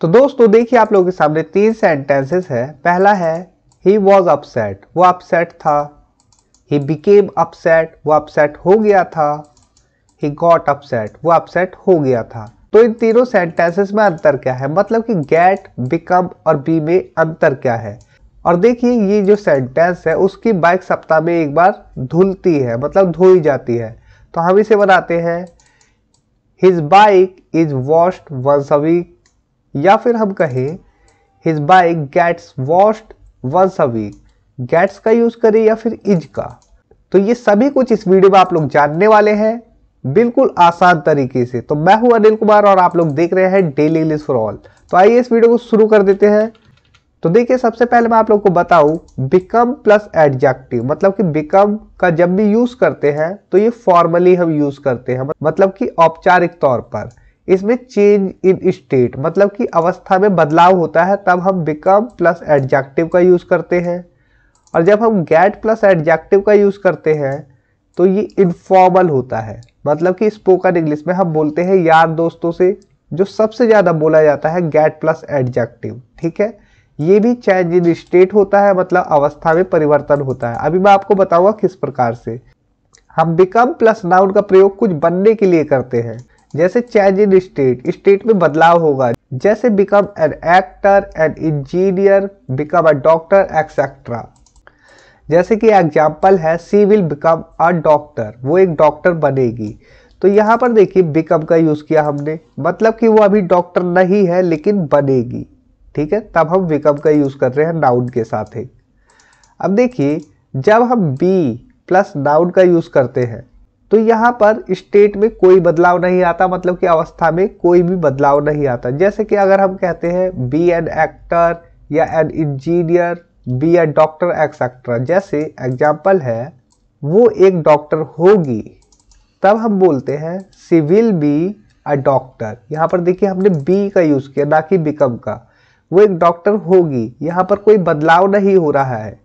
तो दोस्तों देखिए आप लोगों के सामने तीन सेंटेंसेस है पहला है ही वॉज अपसेट वो अपसेट था ही बिकेम अपसेट वो अपसेट हो गया था ही गॉट अपसेट वो अपसेट हो गया था तो इन तीनों सेंटेंसेस में अंतर क्या है मतलब कि गेट बिकम और बी में अंतर क्या है और देखिए ये जो सेंटेंस है उसकी बाइक सप्ताह में एक बार धुलती है मतलब धोई जाती है तो हम इसे बनाते हैं his bike is washed once a week या फिर हम कहें his bike gets washed once a week gets का यूज़ करें या फिर इज का तो ये सभी कुछ इस वीडियो में आप लोग जानने वाले हैं बिल्कुल आसान तरीके से तो मैं हूं अनिल कुमार और आप लोग देख रहे हैं डेली इंग्लिश फॉर ऑल तो आइए इस वीडियो को शुरू कर देते हैं तो देखिए सबसे पहले मैं आप लोग को बताऊं बिकम प्लस एडजेक्टिव मतलब कि बिकम का जब भी यूज करते हैं तो ये फॉर्मली हम यूज करते हैं मतलब कि औपचारिक तौर पर इसमें चेंज इन स्टेट मतलब कि अवस्था में बदलाव होता है तब हम बिकम प्लस एडजेक्टिव का यूज़ करते हैं और जब हम गैट प्लस एडजेक्टिव का यूज़ करते हैं तो ये इनफॉर्मल होता है मतलब कि स्पोकन इंग्लिश में हम बोलते हैं यार दोस्तों से जो सबसे ज़्यादा बोला जाता है गैट प्लस एडजेक्टिव ठीक है ये भी चेंज इन स्टेट होता है मतलब अवस्था में परिवर्तन होता है अभी मैं आपको बताऊंगा किस प्रकार से हम बिकम प्लस नाउन का प्रयोग कुछ बनने के लिए करते हैं जैसे चेंज इन स्टेट स्टेट में बदलाव होगा जैसे become an actor an engineer become a doctor etcetera जैसे कि एग्जाम्पल है she will become a doctor वो एक डॉक्टर बनेगी तो यहाँ पर देखिए बिकम का यूज़ किया हमने मतलब कि वो अभी डॉक्टर नहीं है लेकिन बनेगी ठीक है तब हम बिकम का यूज़ कर रहे हैं नाउन के साथ एक अब देखिए जब हम बी प्लस नाउन का यूज़ करते हैं तो यहाँ पर स्टेट में कोई बदलाव नहीं आता मतलब कि अवस्था में कोई भी बदलाव नहीं आता जैसे कि अगर हम कहते हैं बी एन एक्टर या an engineer be a doctor etcetera जैसे एग्जाम्पल है वो एक डॉक्टर होगी तब हम बोलते हैं she will be a doctor यहाँ पर देखिए हमने बी का यूज़ किया ना कि बिकम का वो एक डॉक्टर होगी यहाँ पर कोई बदलाव नहीं हो रहा है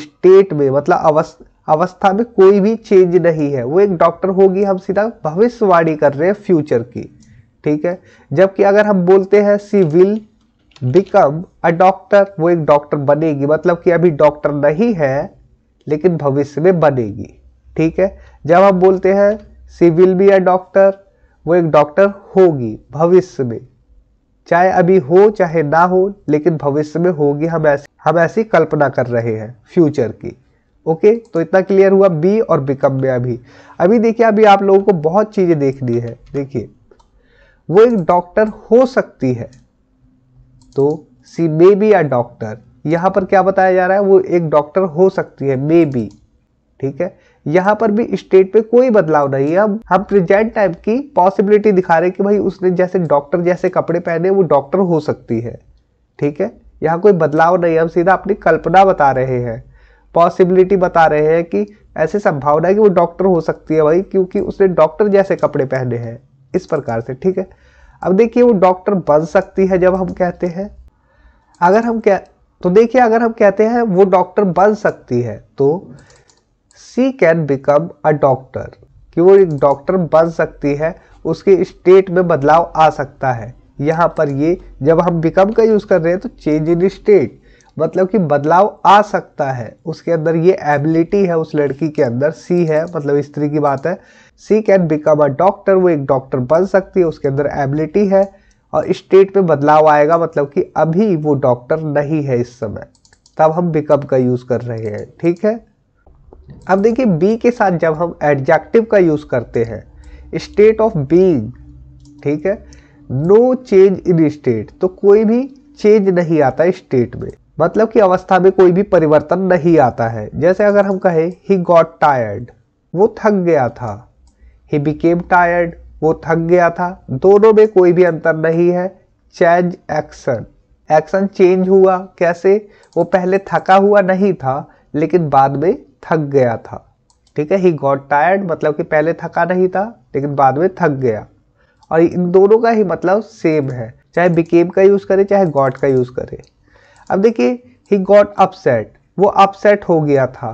स्टेट में मतलब अवस्था अवस्था में कोई भी चेंज नहीं है वो एक डॉक्टर होगी हम सीधा भविष्यवाणी कर रहे हैं फ्यूचर की ठीक है जबकि अगर हम बोलते हैं she will become a doctor वो एक डॉक्टर बनेगी मतलब कि अभी डॉक्टर नहीं है लेकिन भविष्य में बनेगी ठीक है जब हम बोलते हैं she will be a doctor वो एक डॉक्टर होगी भविष्य में चाहे अभी हो चाहे ना हो लेकिन भविष्य में होगी हम ऐसी हम ऐसी कल्पना कर रहे हैं फ्यूचर की ओके तो इतना क्लियर हुआ बी और बिकम्बिया भी अभी देखिए अभी आप लोगों को बहुत चीज़ें देखनी है देखिए वो एक डॉक्टर हो सकती है तो सी मे बी या डॉक्टर यहाँ पर क्या बताया जा रहा है वो एक डॉक्टर हो सकती है मे बी ठीक है यहां पर भी स्टेट पे कोई बदलाव नहीं है हम हम प्रेजेंट टाइम की पॉसिबिलिटी दिखा रहे हैं कि भाई उसने जैसे डॉक्टर जैसे कपड़े पहने वो डॉक्टर हो सकती है ठीक है यहां कोई बदलाव नहीं है हम सीधा अपनी कल्पना बता रहे हैं पॉसिबिलिटी बता रहे हैं कि ऐसी संभावना है कि वो डॉक्टर हो सकती है भाई क्योंकि उसने डॉक्टर जैसे कपड़े पहने हैं इस प्रकार से ठीक है अब देखिए वो डॉक्टर बन सकती है जब हम कहते हैं अगर हम कह तो देखिए अगर हम कहते हैं वो डॉक्टर बन सकती है तो she can become a doctor कि वो एक डॉक्टर बन सकती है उसके स्टेट में बदलाव आ सकता है यहाँ पर ये जब हम बिकम का यूज़ कर रहे हैं तो चेंज इन स्टेट मतलब कि बदलाव आ सकता है उसके अंदर ये एबिलिटी है उस लड़की के अंदर सी है मतलब स्त्री की बात है she can become a doctor वो एक डॉक्टर बन सकती है उसके अंदर एबिलिटी है और स्टेट में बदलाव आएगा मतलब कि अभी वो डॉक्टर नहीं है इस समय तब हम बिकम का यूज़ कर रहे हैं ठीक है अब देखिए बी के साथ जब हम एडजेक्टिव का यूज़ करते हैं स्टेट ऑफ बीइंग ठीक है नो चेंज इन स्टेट तो कोई भी चेंज नहीं आता स्टेट में मतलब कि अवस्था में कोई भी परिवर्तन नहीं आता है जैसे अगर हम कहें ही गॉट टायर्ड वो थक गया था ही बिकेम टायर्ड वो थक गया था दोनों में कोई भी अंतर नहीं है चेंज एक्शन एक्शन चेंज हुआ कैसे वो पहले थका हुआ नहीं था लेकिन बाद में थक गया था ठीक है ही गॉट टायर्ड मतलब कि पहले थका नहीं था लेकिन बाद में थक गया और इन दोनों का ही मतलब सेम है चाहे बिकेम का यूज़ करें चाहे गॉड का यूज़ करें अब देखिए ही गॉट अपसेट वो अपसेट हो गया था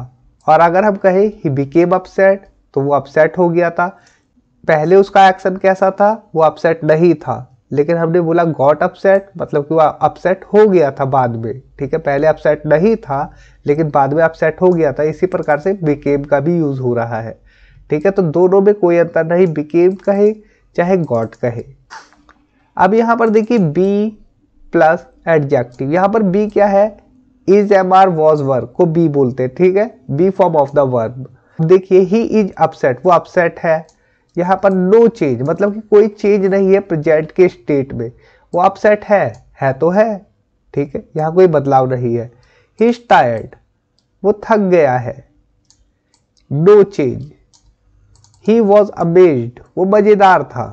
और अगर हम कहें ही बिकेम अपसेट तो वो अपसेट हो गया था पहले उसका एक्शन कैसा था वो अपसेट नहीं था लेकिन हमने बोला गॉट अपसेट मतलब कि वह अपसेट हो गया था बाद में ठीक है पहले अपसेट नहीं था लेकिन बाद में अपसेट हो गया था इसी प्रकार से बिकेम का भी यूज़ हो रहा है ठीक है तो दोनों में कोई अंतर नहीं बिकेम कहे चाहे गॉट कहे अब यहाँ पर देखिए बी प्लस एडजेक्टिव यहां पर बी क्या है is am are was were को बी बोलते हैं ठीक है be form of the verb देखिए ही इज अपसेट वो अपसेट है यहां पर नो no चेंज मतलब कि कोई चेंज नहीं है प्रेजेंट के स्टेट में वो अपसेट है है तो है ठीक है यहां कोई बदलाव नहीं है ही इज टायर्ड वो थक गया है no change he was amazed वो मज़ेदार था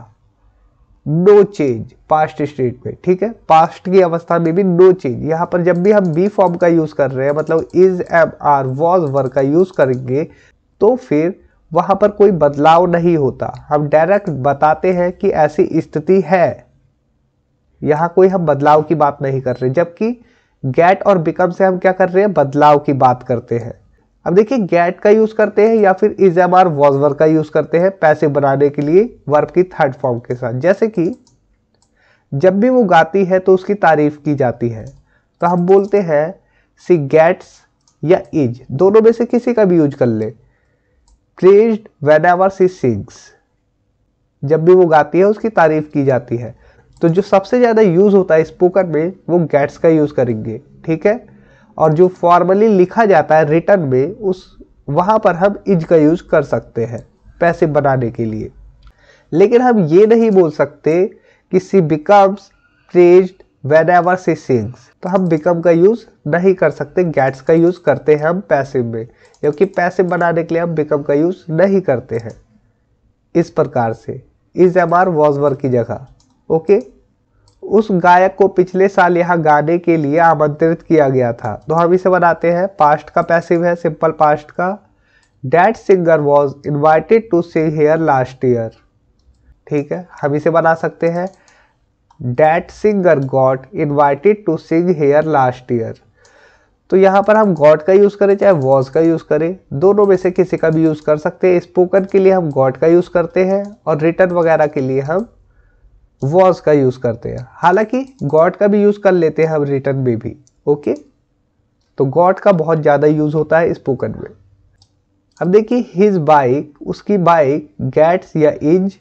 नो चेंज पास्ट स्टेट में ठीक है पास्ट की अवस्था में भी नो चेंज यहाँ पर जब भी हम बी फॉर्म का यूज कर रहे हैं मतलब is am are was were का यूज करेंगे तो फिर वहां पर कोई बदलाव नहीं होता हम डायरेक्ट बताते हैं कि ऐसी स्थिति है यहां कोई हम बदलाव की बात नहीं कर रहे जबकि गेट और बिकम से हम क्या कर रहे हैं बदलाव की बात करते हैं अब देखिए गैट का यूज करते हैं या फिर इज एम आर वॉजवर का यूज करते हैं पैसे बनाने के लिए वर्क की थर्ड फॉर्म के साथ जैसे कि जब भी वो गाती है तो उसकी तारीफ की जाती है तो हम बोलते हैं सी गैट्स या इज दोनों में से किसी का भी यूज कर ले pleased whenever she sings जब भी वो गाती है उसकी तारीफ की जाती है तो जो सबसे ज़्यादा यूज़ होता है स्पोकन में वो गैट्स का यूज़ करेंगे ठीक है और जो फॉर्मली लिखा जाता है रिटर्न में उस वहाँ पर हम इज का यूज कर सकते हैं पैसे बनाने के लिए लेकिन हम ये नहीं बोल सकते कि she becomes pleased whenever she sings तो हम बिकम का यूज़ नहीं कर सकते गैट्स का यूज़ करते हैं हम पैसे में क्योंकि पैसे बनाने के लिए हम बिकम का यूज़ नहीं करते हैं इस प्रकार से इज एम आर वॉजवर की जगह ओके उस गायक को पिछले साल यहाँ गाने के लिए आमंत्रित किया गया था तो हम इसे बनाते हैं पास्ट का पैसिव है सिंपल पास्ट का that singer was invited to sing here last year ठीक है हम इसे बना सकते हैं that singer got invited to sing here last year तो यहाँ पर हम गॉड का यूज़ करें चाहे वॉज का यूज़ करें दोनों में से किसी का भी यूज़ कर सकते हैं स्पोकन के लिए हम गॉड का यूज़ करते हैं और रिटर्न वगैरह के लिए हम वॉज का यूज़ करते हैं हालांकि गॉड का भी यूज़ कर लेते हैं हम रिटर्न में भी ओके तो गॉड का बहुत ज़्यादा यूज़ होता है स्पोकन में अब देखिए हिज बाइक उसकी बाइक गैट्स या is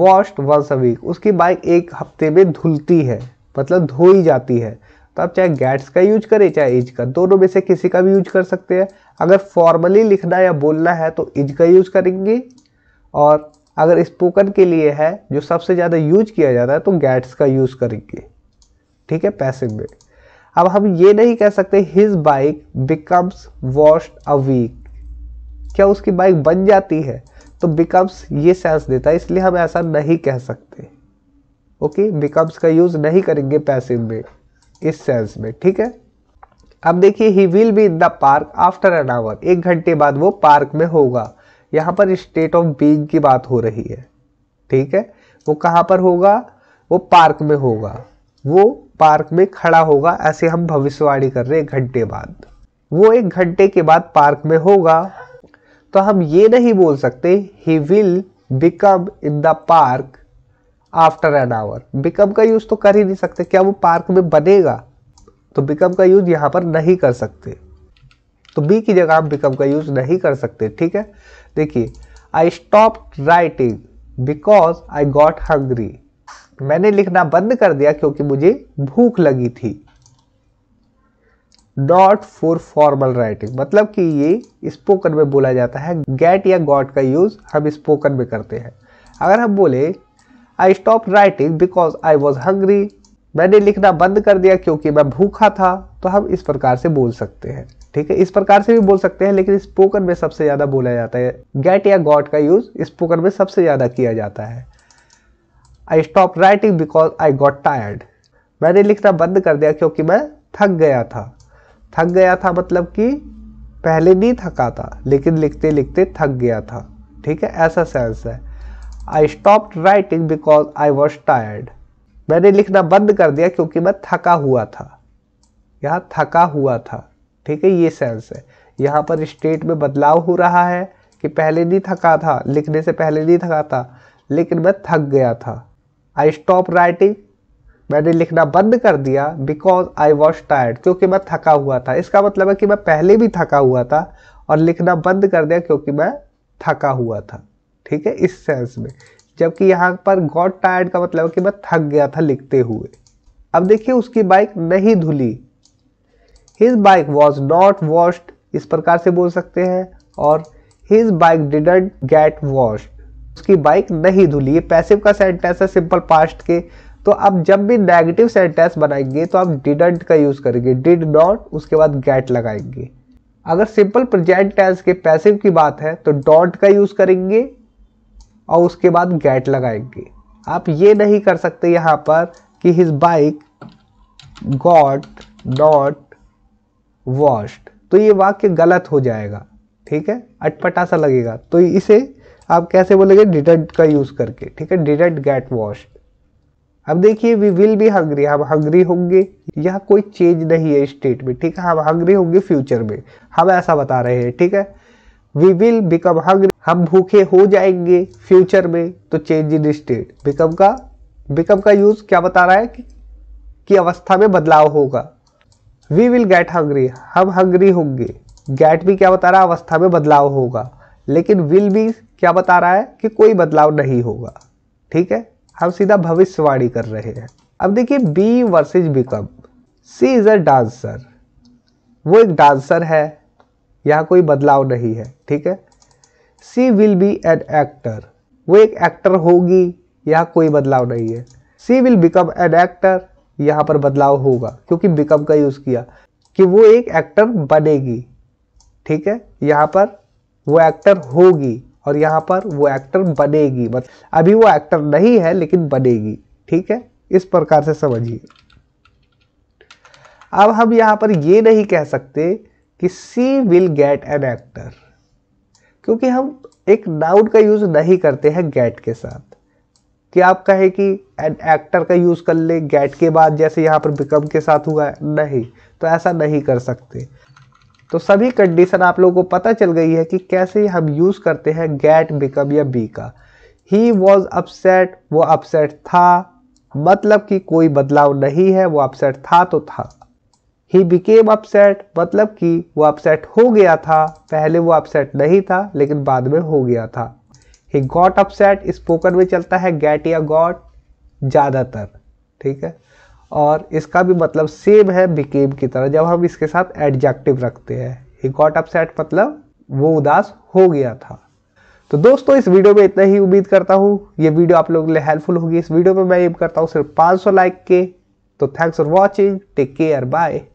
washed once a week उसकी बाइक एक हफ्ते में धुलती है मतलब धोई जाती है तो आप चाहे गैट्स का यूज करें चाहे इज का दोनों में से किसी का भी यूज कर सकते हैं अगर फॉर्मली लिखना या बोलना है तो इज का यूज करेंगे और अगर स्पोकन के लिए है जो सबसे ज़्यादा यूज किया जाता है तो गैट्स का यूज़ करेंगे ठीक है पैसिव में अब हम ये नहीं कह सकते his bike becomes wash a week क्या उसकी बाइक बन जाती है तो बिकम्स ये सेंस देता है इसलिए हम ऐसा नहीं कह सकते ओके बिकम्स का यूज़ नहीं करेंगे पैसिव में इस सेंस में ठीक है अब देखिए he will be in the park after an hour एक घंटे बाद वो पार्क में होगा यहाँ पर स्टेट ऑफ बीइंग की बात हो रही है ठीक है वो कहाँ पर होगा वो पार्क में होगा वो पार्क में खड़ा होगा ऐसे हम भविष्यवाणी कर रहे हैं घंटे बाद वो एक घंटे के बाद पार्क में होगा तो हम ये नहीं बोल सकते he will become in the park after an hour become का यूज़ तो कर ही नहीं सकते क्या वो पार्क में बनेगा तो बिकम का यूज़ यहां पर नहीं कर सकते तो बी की जगह हम बिकम का यूज़ नहीं कर सकते ठीक है देखिए I stop writing because I got hungry मैंने लिखना बंद कर दिया क्योंकि मुझे भूख लगी थी डॉट फॉर फॉर्मल राइटिंग मतलब कि ये स्पोकन में बोला जाता है गेट या गॉट का यूज़ हम स्पोकन में करते हैं अगर हम बोले I stop writing because I was hungry मैंने लिखना बंद कर दिया क्योंकि मैं भूखा था तो हम इस प्रकार से बोल सकते हैं ठीक है इस प्रकार से भी बोल सकते हैं लेकिन स्पोकन में सबसे ज़्यादा बोला जाता है गेट या गॉड का यूज़ स्पोकन में सबसे ज़्यादा किया जाता है I stop writing because I got tired मैंने लिखना बंद कर दिया क्योंकि मैं थक गया था थक गया था मतलब कि पहले नहीं थका था लेकिन लिखते लिखते थक गया था ठीक है ऐसा सेंस है I stop writing because I was tired मैंने लिखना बंद कर दिया क्योंकि मैं थका हुआ था यहाँ थका हुआ था ठीक है ये सेंस है यहाँ पर स्टेट में बदलाव हो रहा है कि पहले नहीं थका था लिखने से पहले नहीं थका था लेकिन मैं थक गया था आई स्टॉप राइटिंग मैंने लिखना बंद कर दिया बिकॉज आई वॉज टायर्ड क्योंकि मैं थका हुआ था इसका मतलब है कि मैं पहले भी थका हुआ था और लिखना बंद कर दिया क्योंकि मैं थका हुआ था ठीक है इस सेंस में जबकि यहाँ पर गॉड टायर्ड का मतलब है कि मैं थक गया था लिखते हुए अब देखिए उसकी बाइक नहीं धुली his bike was not washed इस प्रकार से बोल सकते हैं और his bike didn't get washed उसकी बाइक नहीं धुली ये पैसिव का सेंटेंस है सिंपल पास्ट के तो अब जब भी नेगेटिव सेंटेंस बनाएंगे तो आप डिडंट का यूज़ करेंगे डिड नॉट उसके बाद गेट लगाएंगे अगर सिंपल प्रेजेंट टेंस के पैसिव की बात है तो डॉट का यूज़ करेंगे और उसके बाद गेट लगाएंगे आप ये नहीं कर सकते यहाँ पर कि his bike got not washed तो ये वाक्य गलत हो जाएगा ठीक है अटपटा सा लगेगा तो इसे आप कैसे बोलेंगे डिडट का यूज़ करके ठीक है डिडट गेट वॉश्ड अब देखिए वी विल बी हंग्री हम हंग्री होंगे यह कोई चेंज नहीं है स्टेट में ठीक है हम हंग्री होंगे फ्यूचर में हम ऐसा बता रहे हैं ठीक है वी विल बिकम हंग्री हम भूखे हो जाएंगे फ्यूचर में तो चेंज इन स्टेट बिकम का बिकम का यूज़ क्या बता रहा है कि, कि अवस्था में बदलाव होगा वी विल गेट हंग्री हम हंग्री होंगे गेट भी क्या बता रहा है अवस्था में बदलाव होगा लेकिन विल भी क्या बता रहा है कि कोई बदलाव नहीं होगा ठीक है हम सीधा भविष्यवाणी कर रहे हैं अब देखिए be versus become she is a dancer वो एक डांसर है यहाँ कोई बदलाव नहीं है ठीक है she will be an actor वो एक एक्टर होगी यहाँ कोई बदलाव नहीं है she will become an actor यहाँ पर बदलाव होगा क्योंकि बिकम का यूज़ किया कि वो एक एक्टर बनेगी ठीक है यहाँ पर वो एक्टर होगी और यहाँ पर वो एक्टर बनेगी मतलब अभी वो एक्टर नहीं है लेकिन बनेगी ठीक है इस प्रकार से समझिए अब हम यहाँ पर ये नहीं कह सकते कि she will get an actor क्योंकि हम एक नाउन का यूज़ नहीं करते हैं गेट के साथ कि आप कहें कि एक्टर का यूज़ कर ले गेट के बाद जैसे यहाँ पर बिकम के साथ हुआ है नहीं तो ऐसा नहीं कर सकते तो सभी कंडीशन आप लोगों को पता चल गई है कि कैसे हम यूज़ करते हैं गेट बिकम या बी का ही वॉज अपसेट वो अपसेट था मतलब कि कोई बदलाव नहीं है वो अपसेट था तो था ही बिकेम अपसेट मतलब कि वो अपसेट हो गया था पहले वो अपसेट नहीं था लेकिन बाद में हो गया था ही गॉट अपसेट स्पोकन में चलता है गेट या गॉट ज़्यादातर ठीक है और इसका भी मतलब सेम है बिकेम की तरह जब हम इसके साथ एडजेक्टिव रखते हैं ही गॉट अपसेट मतलब वो उदास हो गया था तो दोस्तों इस वीडियो में इतना ही उम्मीद करता हूँ ये वीडियो आप लोगों के लिए हेल्पफुल होगी इस वीडियो में मैं एम करता हूँ सिर्फ 500 लाइक के तो thanks for watching take care bye